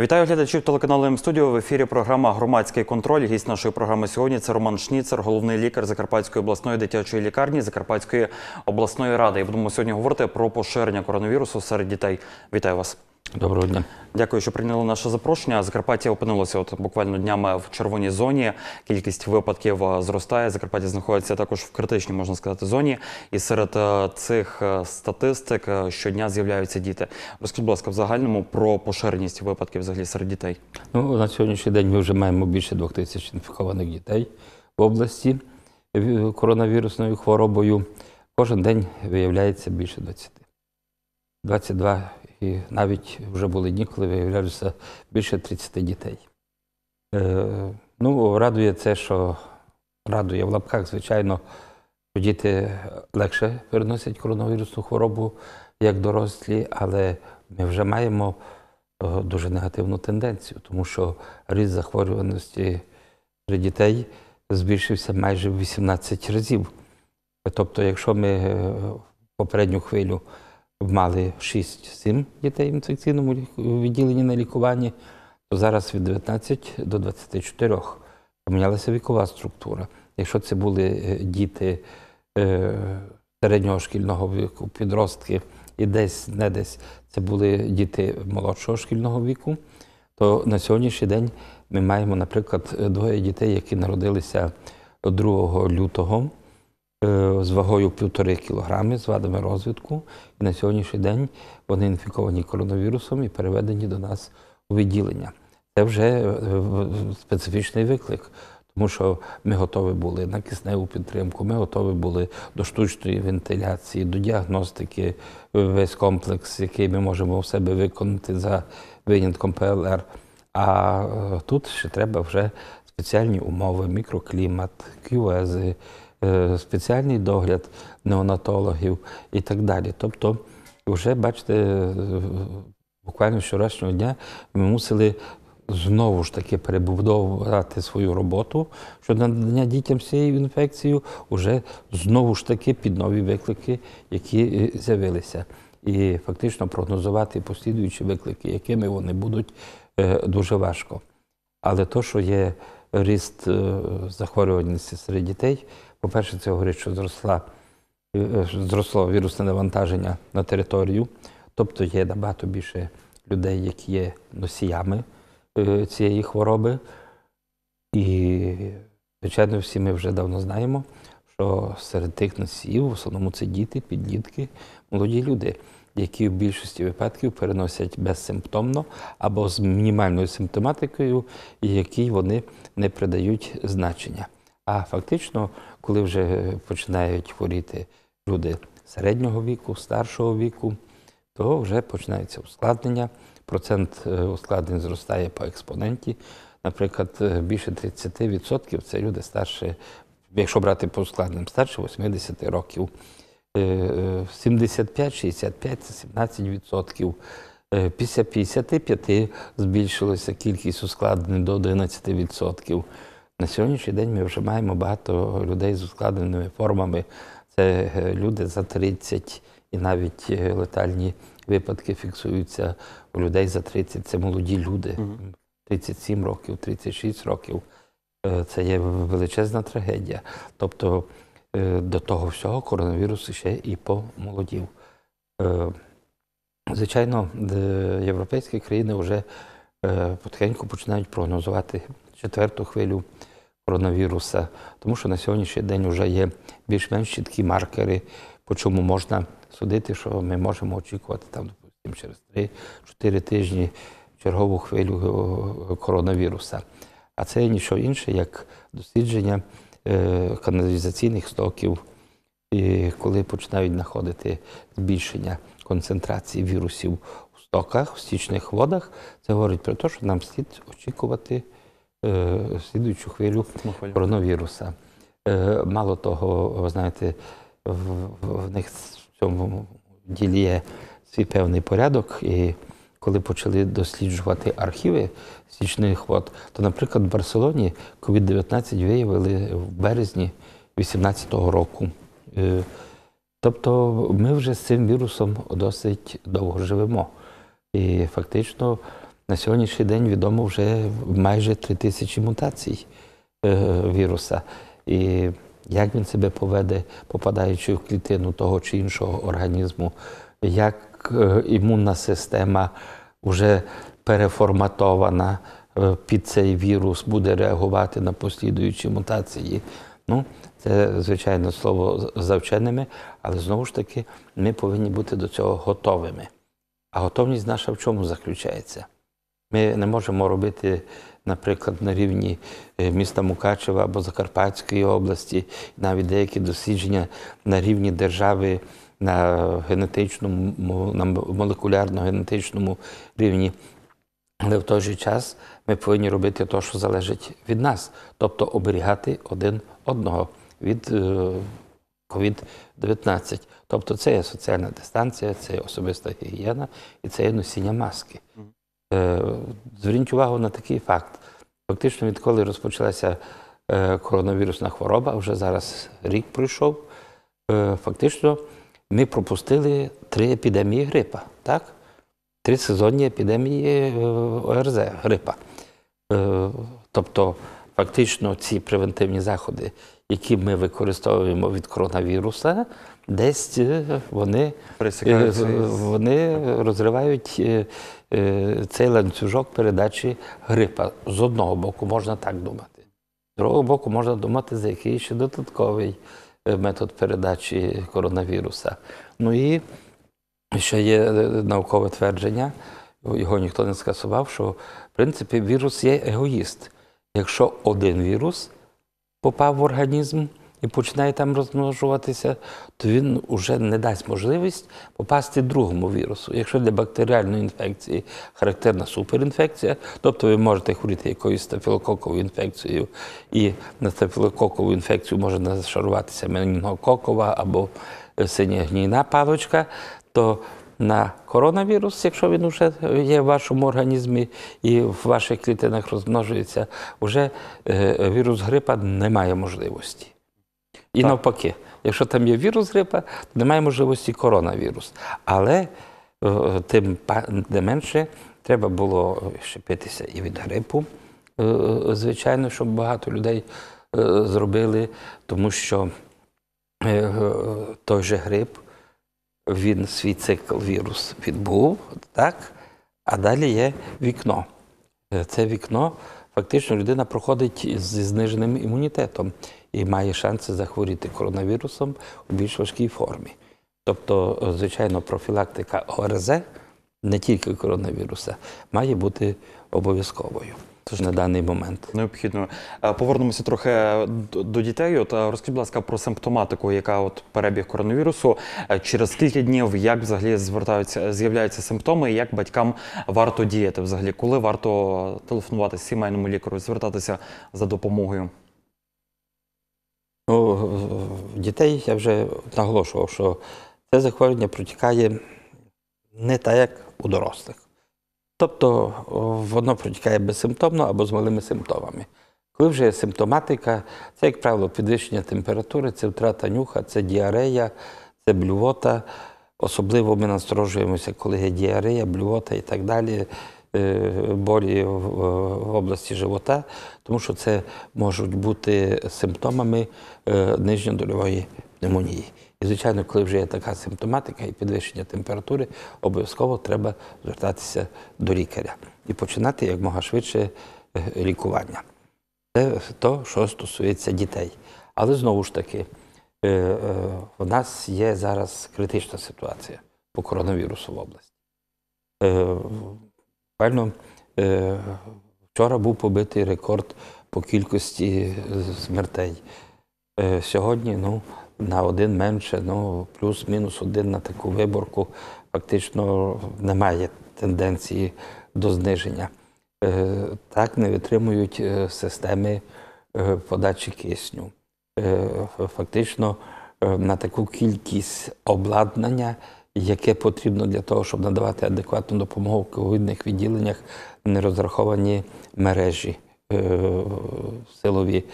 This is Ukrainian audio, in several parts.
Вітаю глядачів телеканалу М-студіо. В ефірі програма Громадський контроль. Гість нашої програми сьогодні це Роман Шніцер, головний лікар Закарпатської обласної дитячої лікарні Закарпатської обласної ради. І будемо сьогодні говорити про поширення коронавірусу серед дітей. Вітаю вас. Доброго дня. Дякую, що прийняли наше запрошення. Закарпаття опинилося от буквально днями в червоній зоні. Кількість випадків е, зростає. Закарпаття знаходиться також в критичній, можна сказати, зоні. І серед е, цих е, статистик щодня з'являються діти. Розкажіть, будь ласка, в загальному про поширеність випадків взагалі серед дітей. Ну на сьогоднішній день ми вже маємо більше двох тисяч інфікованих дітей в області коронавірусною хворобою. Кожен день виявляється більше 20. 22 і навіть вже були дні, коли виявлялося більше 30 дітей. Е, ну, радує це, що радує в лапках, звичайно, що діти легше переносять коронавірусну хворобу як дорослі, але ми вже маємо е, дуже негативну тенденцію, тому що ріст захворюваності серед дітей збільшився майже в 18 разів. Тобто, якщо ми е, в попередню хвилю мали 6-7 дітей в інфекційному відділенні на лікуванні, то зараз від 19 до 24 помінялася вікова структура. Якщо це були е, діти е, середнього шкільного віку, підростки і десь не десь це були діти молодшого шкільного віку, то на сьогоднішній день ми маємо, наприклад, е, двоє дітей, які народилися 2 лютого. Е, з вагою півтори кілограми з вадами розвитку. І на сьогоднішній день вони інфіковані коронавірусом і переведені до нас у відділення. Це вже е, специфічний виклик. Тому що ми готові були на кисневу підтримку, ми готові були до штучної вентиляції, до діагностики, е, весь комплекс, який ми можемо у себе виконати за винятком ПЛР. А тут ще треба вже спеціальні умови, мікроклімат, кювези, Е, спеціальний догляд неонатологів і так далі. Тобто, вже бачите, е, буквально вчорашнього дня ми мусили. Знову ж таки перебудовувати свою роботу щодо надання дітям цією інфекцією, уже знову ж таки під нові виклики, які е, з'явилися. І фактично прогнозувати послідуючі виклики, якими вони будуть, дуже важко. Але то, що є ріст е, захворюваності серед дітей. По-перше, це говорить, що зросла, е, е, зросло вірусне навантаження на територію, тобто є набагато більше людей, які є носіями цієї хвороби. І, звичайно, всі ми вже давно знаємо, що серед тих носіїв в основному це діти, підлітки, молоді люди які в більшості випадків переносять безсимптомно або з мінімальною симптоматикою, якій вони не придають значення. А фактично, коли вже починають хворіти люди середнього віку, старшого віку, то вже починаються ускладнення. Процент е, ускладнень зростає по експоненті. Наприклад, е, більше 30% це люди старше, якщо брати по ускладненням, старше 80 років. 75-65-17%. Е, е, після 55 збільшилася кількість ускладнень до 11%. На сьогоднішній день ми вже маємо багато людей з ускладненими формами. Це е, люди за 30 і навіть летальні випадки фіксуються у людей за 30. Це молоді люди. 37 років, 36 років. Це є величезна трагедія. Тобто Е, до того всього коронавірус ще і помолодів. Е, звичайно, європейські країни вже е, потихеньку починають прогнозувати четверту хвилю коронавіруса, тому що на сьогоднішній день вже є більш-менш чіткі маркери, по чому можна судити, що ми можемо очікувати там, допустимо, через 3-4 тижні чергову хвилю коронавіруса. А це нічого інше, як дослідження. Е, каналізаційних стоків, і коли починають знаходити збільшення концентрації вірусів у стоках, в стічних водах, це говорить про те, що нам слід очікувати е, слідуючу хвилю коронавіруса. Е, мало того, ви знаєте, в них в цьому ділі є свій певний порядок. і коли почали досліджувати архіви січних вод, то, наприклад, в Барселоні covid 19 виявили в березні 2018 року. Е, тобто ми вже з цим вірусом досить довго живемо. І фактично на сьогоднішній день відомо вже майже 3 тисячі мутацій е, віруса. І як він себе поведе, попадаючи в клітину того чи іншого організму, як Е, імунна система вже переформатована е, під цей вірус, буде реагувати на послідуючі мутації. Ну, це, звичайно, слово за вченими, але знову ж таки ми повинні бути до цього готовими. А готовність наша в чому заключається? Ми не можемо робити, наприклад, на рівні е, міста Мукачева або Закарпатської області, навіть деякі дослідження на рівні держави на генетичному, на молекулярно-генетичному рівні. Але в той же час ми повинні робити те, що залежить від нас, тобто оберігати один одного від COVID-19. Е, тобто це є соціальна дистанція, це є особиста гігієна і це є носіння маски. Е, зверніть увагу на такий факт. Фактично, відколи розпочалася е, коронавірусна хвороба, вже зараз рік пройшов. Фактично, ми пропустили три епідемії грипа, так? три сезонні епідемії е, ОРЗ грипа. Е, тобто, фактично, ці превентивні заходи, які ми використовуємо від коронавіруса, десь е, вони вони розривають цей ланцюжок передачі грипа. З одного боку, можна так думати. З другого боку, можна думати, за який ще додатковий. Е, метод передачі коронавіруса. Ну і ще є е, наукове твердження, його ніхто не скасував, що в принципі вірус є егоїст. Якщо один вірус попав в організм, і починає там розмножуватися, то він вже не дасть можливість попасти другому вірусу. Якщо для бактеріальної інфекції характерна суперінфекція, тобто ви можете хворіти якоюсь стафілококовою інфекцією, і на стафілококову інфекцію може зашаруватися менінгококова або е, синя гнійна паличка, то на коронавірус, якщо він вже є в вашому організмі і в ваших клітинах розмножується, вже е, вірус грипа не має можливості. І так. навпаки, якщо там є вірус грипа, то немає можливості коронавірус. Але е, тим не менше треба було щепитися і від грипу. Е, звичайно, щоб багато людей е, зробили, тому що той же грип, він свій цикл вірус відбув, так? а далі є вікно. Це вікно фактично людина проходить зі зниженим імунітетом і має шанси захворіти коронавірусом у більш важкій формі. Тобто, е, звичайно, профілактика ОРЗ, не тільки коронавіруса, має бути обов'язковою. Тож на даний момент необхідно е, повернемося трохи до дітей. От е, розкажіть, будь ласка, про симптоматику, яка от перебіг коронавірусу. Через скільки днів як взагалі звертаються, з'являються симптоми, і як батькам варто діяти взагалі, коли варто телефонувати з сімейному лікарю, звертатися за допомогою? Ну, Дітей я вже наголошував, що це захворювання протікає не так, як у дорослих. Тобто воно протікає безсимптомно або з малими симптомами. Коли вже є симптоматика, це, як правило, підвищення температури, це втрата нюха, це діарея, це блювота. Особливо ми насторожуємося, коли є діарея, блювота і так далі. Е, болі в області живота, тому що це можуть бути симптомами е, нижньодольової пневмонії. І, звичайно, коли вже є така симптоматика і підвищення температури, обов'язково треба звертатися до лікаря і починати якмога швидше е, лікування. Це те, що стосується дітей. Але знову ж таки, у нас є зараз критична ситуація по коронавірусу в області. Буквально е, вчора був побитий рекорд по кількості е, смертей. Е, сьогодні ну, на один менше, ну, плюс-мінус один на таку виборку фактично немає тенденції до зниження. Так не витримують системи подачі кисню. Фактично на таку кількість обладнання яке потрібно для того, щоб надавати адекватну допомогу в ковідних відділеннях, не розраховані мережі е, силові.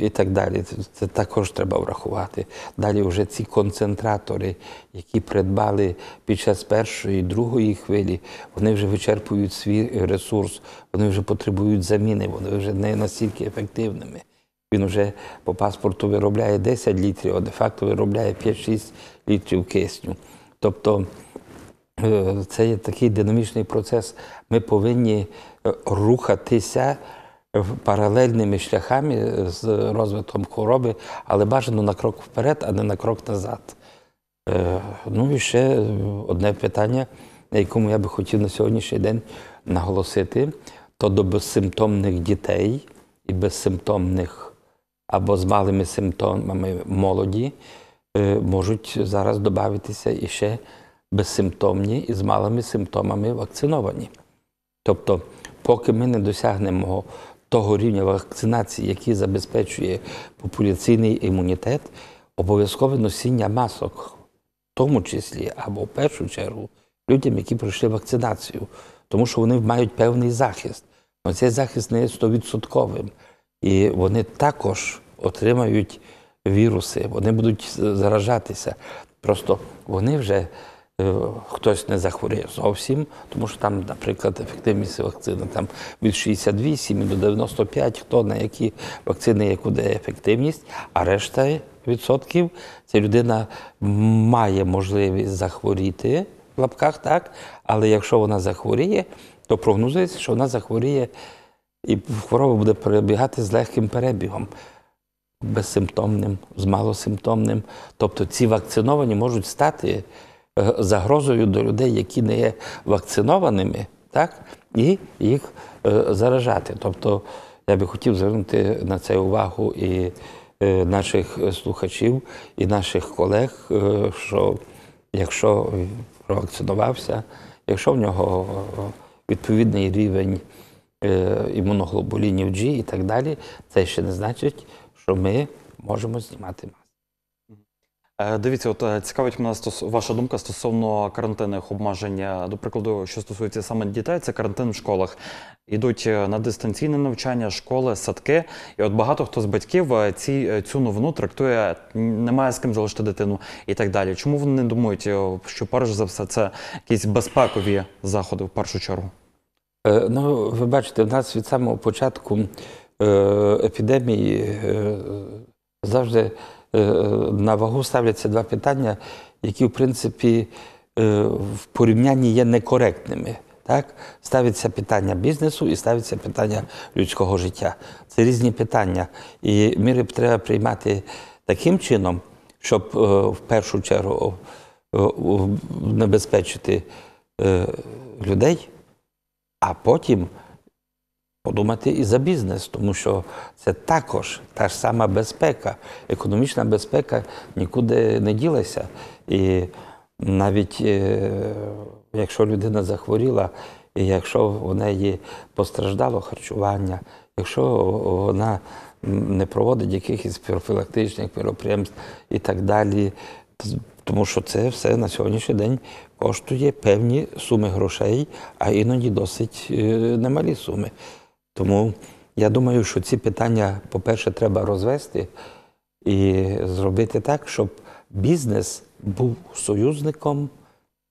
І так далі, це також треба врахувати. Далі вже ці концентратори, які придбали під час першої, і другої хвилі, вони вже вичерпують свій ресурс, вони вже потребують заміни, вони вже не настільки ефективними. Він вже по паспорту виробляє 10 літрів, а де факто виробляє 5-6 літрів кисню. Тобто е, це є такий динамічний процес. Ми повинні е, рухатися паралельними шляхами е, з розвитком хвороби, але бажано на крок вперед, а не на крок назад. Ну і ще одне питання, на якому я би хотів на сьогоднішній день наголосити, то до безсимптомних дітей і безсимптомних або з малими симптомами молоді, е, можуть зараз додатися і ще безсимптомні і з малими симптомами вакциновані. Тобто, поки ми не досягнемо того рівня вакцинації, який забезпечує популяційний імунітет, обов'язкове носіння масок, в тому числі або в першу чергу людям, які пройшли вакцинацію, тому що вони мають певний захист. Але ну, цей захист не є стовідсотковим і вони також отримають віруси, вони будуть заражатися. Просто вони вже е, хтось не захворіє зовсім, тому що там, наприклад, ефективність вакцини там від 68 до 95, хто на які вакцини, яку де ефективність, а решта відсотків це людина має можливість захворіти в лапках, так, але якщо вона захворіє, то прогнозується, що вона захворіє і хвороба буде перебігати з легким перебігом, безсимптомним, з малосимптомним. Тобто ці вакциновані можуть стати е, загрозою до людей, які не є вакцинованими, так, і їх е, заражати. Тобто я би хотів звернути на це увагу і е, наших слухачів, і наших колег, що якщо провакцинувався, якщо в нього відповідний рівень Е, імуноглобулінів G і так далі, це ще не значить, що ми можемо знімати маску. Е, дивіться, от е, цікавить мене стос... ваша думка стосовно карантинних обмежень, до прикладу, що стосується саме дітей, це карантин в школах. Йдуть на дистанційне навчання, школи, садки. І от багато хто з батьків ці цю новину трактує, немає з ким залишити дитину і так далі. Чому вони не думають, що перш за все це якісь безпекові заходи в першу чергу? Е, ну, ви бачите, в нас від самого початку е, епідемії е, завжди на вагу ставляться два питання, які, в принципі, в порівнянні є некоректними. Так? Ставиться питання бізнесу і ставиться питання людського життя. Це різні питання. І міри треба приймати таким чином, щоб в першу чергу небезпечити людей а потім подумати і за бізнес, тому що це також та ж сама безпека, економічна безпека нікуди не ділася. І навіть е, якщо людина захворіла, і якщо в неї постраждало харчування, якщо вона не проводить якихось профілактичних міроприємств і так далі, тому що це все на сьогоднішній день коштує певні суми грошей, а іноді досить е, немалі суми. Тому я думаю, що ці питання, по-перше, треба розвести і зробити так, щоб бізнес був союзником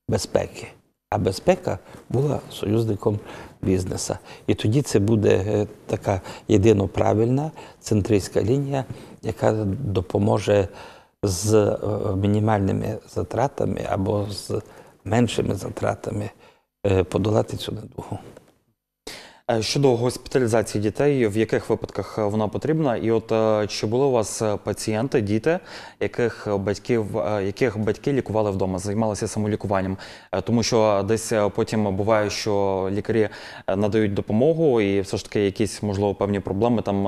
безпеки, а безпека була союзником бізнеса. І тоді це буде е, така єдино правильна центристська лінія, яка допоможе з е, мінімальними затратами або з меншими затратами е, подолати цю недугу. Е, щодо госпіталізації дітей, в яких випадках е, вона потрібна? І от е, чи були у вас пацієнти, діти, яких батьків, яких батьки лікували вдома, займалися самолікуванням? Тому що десь потім буває, що лікарі надають допомогу, і все ж таки якісь можливо певні проблеми там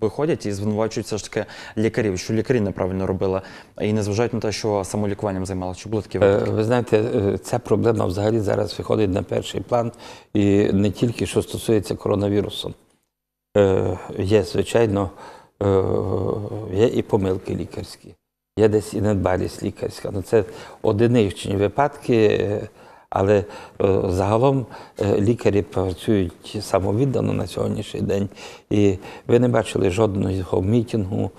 виходять і звинувачують все ж таки лікарів, що лікарі неправильно робили, і не зважають на те, що самолікуванням займалися. Чи були такі випадки? Ви знаєте, ця проблема взагалі зараз виходить на перший план, і не тільки що стосується коронавірусу, е, є, звичайно, е, є і помилки лікарські, є десь і недбалість лікарська. Ну, Це одиничні випадки, але е, загалом е, лікарі працюють самовіддано на сьогоднішній день. І ви не бачили жодного мітингу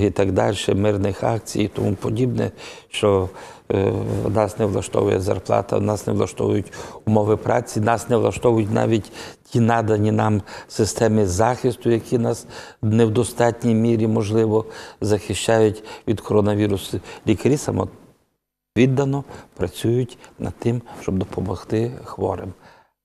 і так далі, мирних акцій і тому подібне, що в е, нас не влаштовує зарплата, в нас не влаштовують умови праці, нас не влаштовують навіть ті надані нам системи захисту, які нас не в достатній мірі, можливо, захищають від коронавірусу. Лікарі само віддано працюють над тим, щоб допомогти хворим.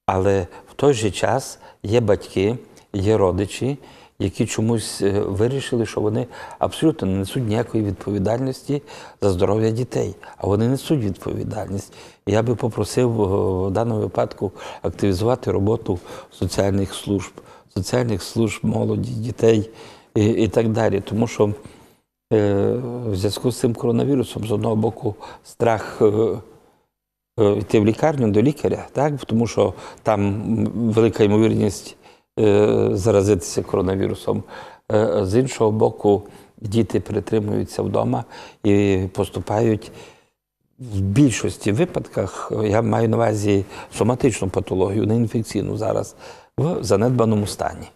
Але в той же час є батьки, є родичі які чомусь е, вирішили, що вони абсолютно не несуть ніякої відповідальності за здоров'я дітей, а вони несуть відповідальність. Я би попросив е, в даному випадку активізувати роботу соціальних служб, соціальних служб молоді, дітей і, і так далі. Тому що е, в зв'язку з цим коронавірусом, з одного боку, страх. Йти в лікарню до лікаря, так тому що там велика ймовірність Е, заразитися коронавірусом. Е, з іншого боку, діти перетримуються вдома і поступають. В більшості випадках я маю на увазі соматичну патологію, не інфекційну зараз, в занедбаному стані.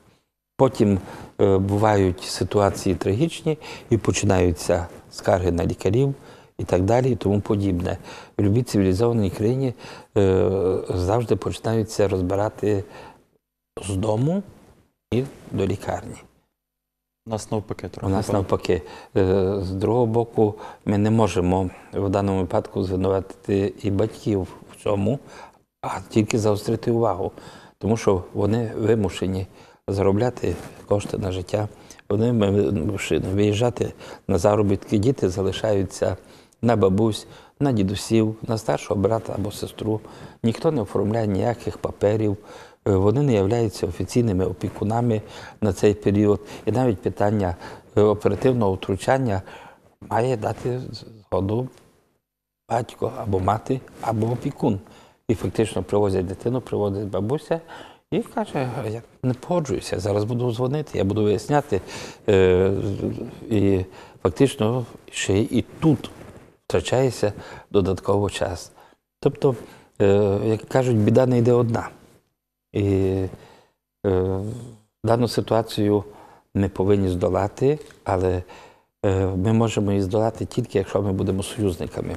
Потім е, бувають ситуації трагічні і починаються скарги на лікарів і так далі, і тому подібне. В будь-якій цивілізованій країні е, завжди починаються розбирати з дому і до лікарні. У нас навпаки трохи. У нас навпаки. Е, з другого боку, ми не можемо в даному випадку звинуватити і батьків в цьому, а тільки заострити увагу, тому що вони вимушені заробляти кошти на життя. Вони вимушені виїжджати на заробітки. Діти залишаються на бабусь, на дідусів, на старшого брата або сестру. Ніхто не оформляє ніяких паперів. Е, вони не являються офіційними опікунами на цей період. І навіть питання е, оперативного втручання має дати згоду батько або мати, або опікун. І фактично привозять дитину, привозить бабуся. І каже, я не погоджуюся, зараз буду дзвонити, я буду виясняти. Е, і фактично ще і тут втрачається додатково час. Тобто, як кажуть, біда не йде одна. І е, дану ситуацію ми повинні здолати, але е, ми можемо її здолати тільки, якщо ми будемо союзниками.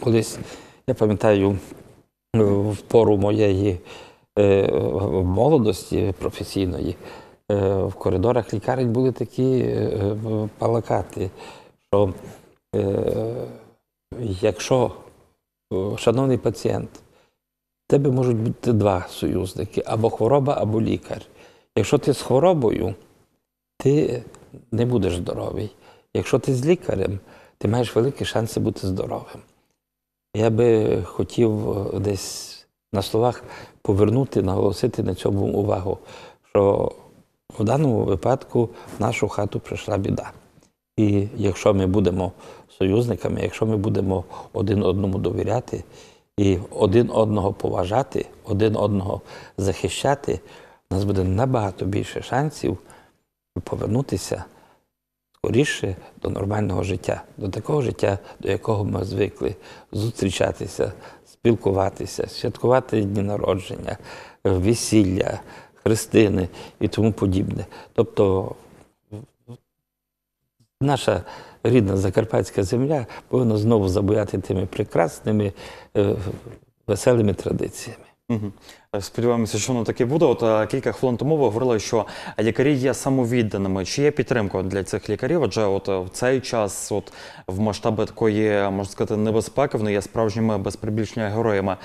Колись, я пам'ятаю, е, в пору моєї е, молодості професійної е, в коридорах лікарень були такі е, палакати, що е, якщо, е, шановний пацієнт, тебе можуть бути два союзники або хвороба, або лікар. Якщо ти з хворобою, ти не будеш здоровий. Якщо ти з лікарем, ти маєш великі шанси бути здоровим. Я би хотів е, десь на словах повернути, наголосити на цьому увагу, що в даному випадку в нашу хату прийшла біда. І якщо ми будемо союзниками, якщо ми будемо один одному довіряти, і один одного поважати, один одного захищати, у нас буде набагато більше шансів повернутися скоріше до нормального життя, до такого життя, до якого ми звикли зустрічатися, спілкуватися, святкувати дні народження, весілля, хрестини і тому подібне. Тобто наша рідна закарпатська земля повинна знову забуяти тими прекрасними, е, веселими традиціями. Сподіваємося, що воно таке буде. От е, кілька хвилин тому ви говорили, що лікарі є самовідданими. Чи є підтримка для цих лікарів? Адже от е, в цей час, от в масштабі такої, можна сказати, небезпеки, вони є справжніми безприбільшення героями.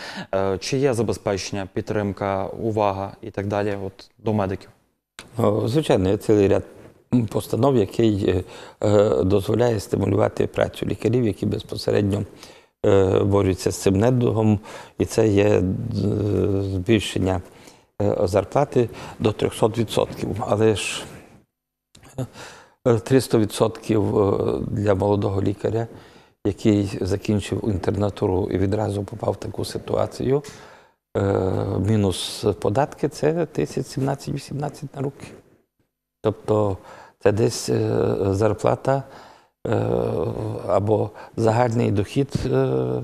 Чи є забезпечення, підтримка, увага і так далі? От до медиків? Ну, звичайно, є цілий ряд постанов, який е, е, дозволяє стимулювати працю лікарів, які безпосередньо е, борються з цим недугом, і це є збільшення зарплати до 300%. Але ж 300% для молодого лікаря, який закінчив інтернатуру і відразу попав в таку ситуацію, мінус податки це 1017-18 на руки. Тобто це десь е, зарплата е, або загальний дохід е,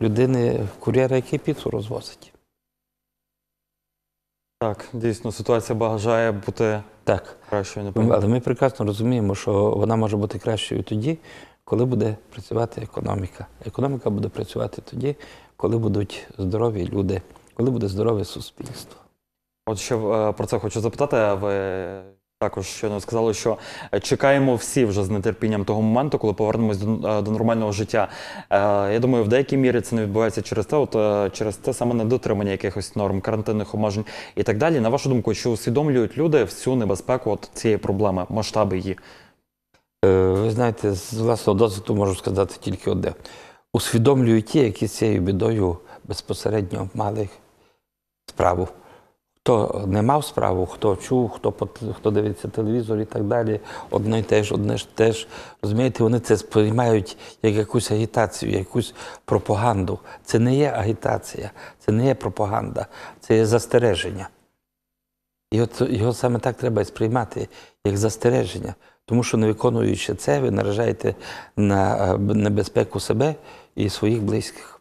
людини кур'єра, який піцу розвозить. Так, дійсно, ситуація бажає бути так. кращою. Напевно. Але ми прекрасно розуміємо, що вона може бути кращою тоді, коли буде працювати економіка. Економіка буде працювати тоді, коли будуть здорові люди, коли буде здорове суспільство. От ще про це хочу запитати. Ви також щойно сказали, що чекаємо всі вже з нетерпінням того моменту, коли повернемось до, е, до нормального життя. Е, я думаю, в деякій мірі це не відбувається через те, от е, через те саме недотримання якихось норм, карантинних обмежень і так далі. На вашу думку, чи усвідомлюють люди всю небезпеку от цієї проблеми, масштаби її? Е, ви знаєте, з власного досвіду можу сказати тільки одне: усвідомлюють ті, які з цією бідою безпосередньо мали справу. Хто не мав справу, хто чув, хто хто дивиться телевізор і так далі, одне й теж, одне ж теж. Розумієте, вони це сприймають як якусь агітацію, якусь пропаганду. Це не є агітація, це не є пропаганда, це є застереження. І от його саме так треба сприймати, як застереження. Тому що не виконуючи це, ви наражаєте на е, небезпеку себе і своїх близьких.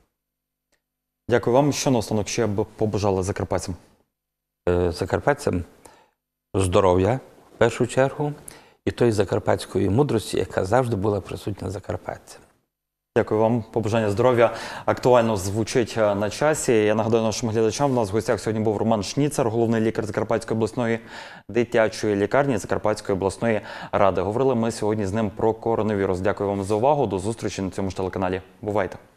Дякую вам. Що на наостанок ще б побажали закарпатцям? Е, закарпатцям здоров'я в першу чергу і тої закарпатської мудрості, яка завжди була присутня закарпатцям. Дякую вам, побажання здоров'я актуально звучить е, на часі. Я нагадаю нашим глядачам. У нас в гостях сьогодні був Роман Шніцер, головний лікар Закарпатської обласної дитячої лікарні Закарпатської обласної ради. Говорили ми сьогодні з ним про коронавірус. Дякую вам за увагу. До зустрічі на цьому ж телеканалі. Бувайте.